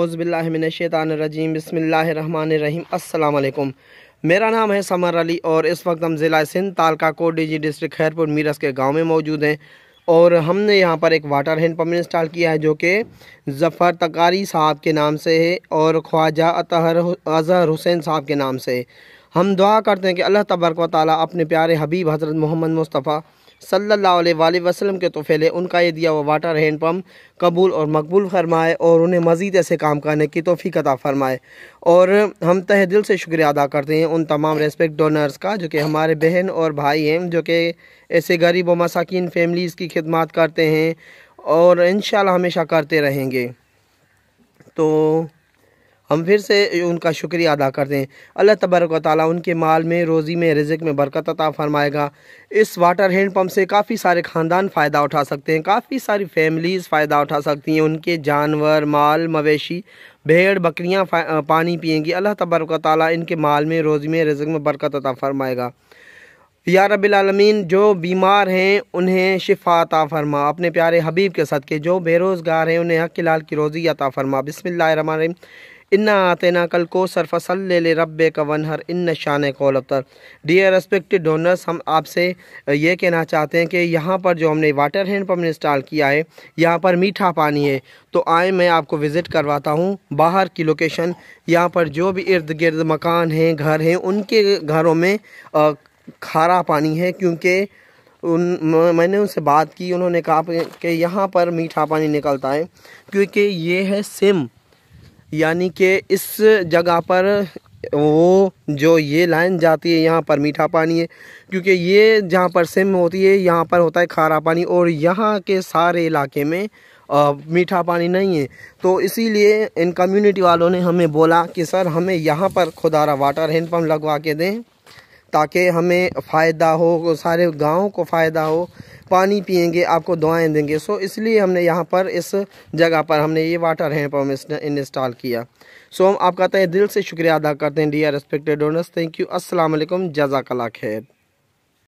ओज़बिल्लाशैतानरजीम बसमीम अल्लाम मेरा नाम है समर अली और इस वक्त हम ज़िला सिंध तालका कोडीजी डी डिस्ट्रिक्ट खैरपुर मीरस के गांव में मौजूद हैं और हमने यहाँ पर एक वाटर हैंड पम्प इंस्टॉल किया है जो कि ज़फ़र तकारी साहब के नाम से है और ख्वाजा अतहर अजहर हुसैन साहब के नाम से है हम दुआ करते हैं कि अल्लाह तबरक वाली अपने प्यारे हबीब हज़रत मोहम्मद मुस्तफ़ा सल्लल्लाहु अलैहि वसल्लम के तोहफ़े उनका ये दिया हुआ वाटर हैंड पम्प कबूल और मकबूल फरमाए और उन्हें मज़ीद ऐसे काम करने की तोफ़ी कता फ़रमाए और हम तह दिल से शुक्रिया अदा करते हैं उन तमाम रेस्पेक्ट डोनर्स का जो कि हमारे बहन और भाई हैं जो कि ऐसे गरीब व मसाकिन फैमिलीज़ की खिदमत करते हैं और इन हमेशा करते रहेंगे तो हम फिर से उनका शुक्रिया अदा करते हैं अल्लाह तबरक ताली उनके माल में रोज़ी में रिजक में बरकत अता फरमाएगा इस वाटर हैंड पम्प से काफ़ी सारे ख़ानदान फ़ायदा उठा सकते हैं काफ़ी सारी फैमिलीज़ फ़ायदा उठा सकती हैं उनके जानवर माल मवेशी भेड़ बकरियाँ पानी पियेंगी अल्लाह तबरक ताली इनके माल में रोज़ी में रिजक में बरकत अता फरमाएगा या रबालमीन जो बीमार हैं उन्हें शिफा अता फरमा अपने प्यारे हबीब के सद के जो बेरोज़गार हैं उन्हें हक लाल की रोज़ी अता फरमा बसमिल्लर इन्ना ना कल को सरफसल ले ले रब का वनहर इन शान तर डियर रेस्पेक्टेड डोनर्स हम आपसे ये कहना चाहते हैं कि यहाँ पर जो हमने वाटर हैंड पम्प इंस्टॉल किया है यहाँ पर मीठा पानी है तो आए मैं आपको विज़िट करवाता हूँ बाहर की लोकेशन यहाँ पर जो भी इर्द गिर्द मकान हैं घर हैं उनके घरों में खारा पानी है क्योंकि उन मैंने उनसे बात की उन्होंने कहा कि यहाँ पर मीठा पानी निकलता है क्योंकि ये है सिम यानी कि इस जगह पर वो जो ये लाइन जाती है यहाँ पर मीठा पानी है क्योंकि ये जहाँ पर सिम होती है यहाँ पर होता है खारा पानी और यहाँ के सारे इलाके में आ, मीठा पानी नहीं है तो इसीलिए इन कम्युनिटी वालों ने हमें बोला कि सर हमें यहाँ पर खुदारा वाटर हैंडपम्प लगवा के दें ताकि हमें फ़ायदा हो सारे गाँव को फ़ायदा हो पानी पियेंगे आपको दुआएं देंगे सो इसलिए हमने यहाँ पर इस जगह पर हमने ये वाटर हैंड पम्प इंस्टॉल किया सो हम आपका तय दिल से शुक्रिया अदा करते हैं dear respected donors thank you Aslam जजाकला खैर